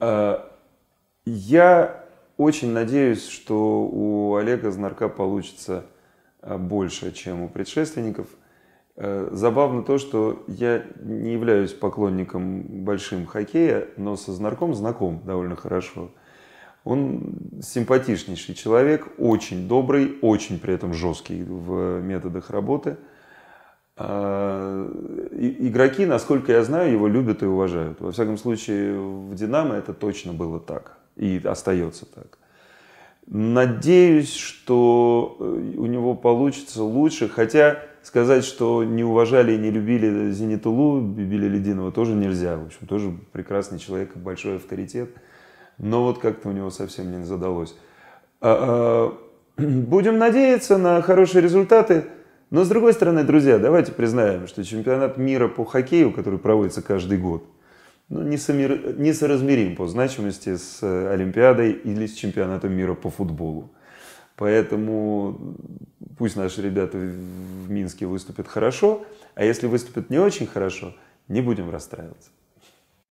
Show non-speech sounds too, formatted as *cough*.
Э, я очень надеюсь, что у Олега Знарка получится э, больше, чем у предшественников. Э, забавно то, что я не являюсь поклонником большим хоккея, но со Знарком знаком довольно хорошо. Он симпатичнейший человек, очень добрый, очень при этом жесткий в методах работы игроки, насколько я знаю, его любят и уважают. Во всяком случае, в «Динамо» это точно было так и остается так. Надеюсь, что э, у него получится лучше, хотя сказать, что не уважали и не любили Зенитулу Белелединова тоже нельзя. В общем, тоже прекрасный человек, большой авторитет. Но вот как-то у него совсем не задалось. А, а, *clears throat* будем надеяться на хорошие результаты. Но с другой стороны, друзья, давайте признаем, что чемпионат мира по хоккею, который проводится каждый год, ну, несоразмерим по значимости с э, Олимпиадой или с чемпионатом мира по футболу. Поэтому пусть наши ребята в Минске выступят хорошо, а если выступят не очень хорошо, не будем расстраиваться.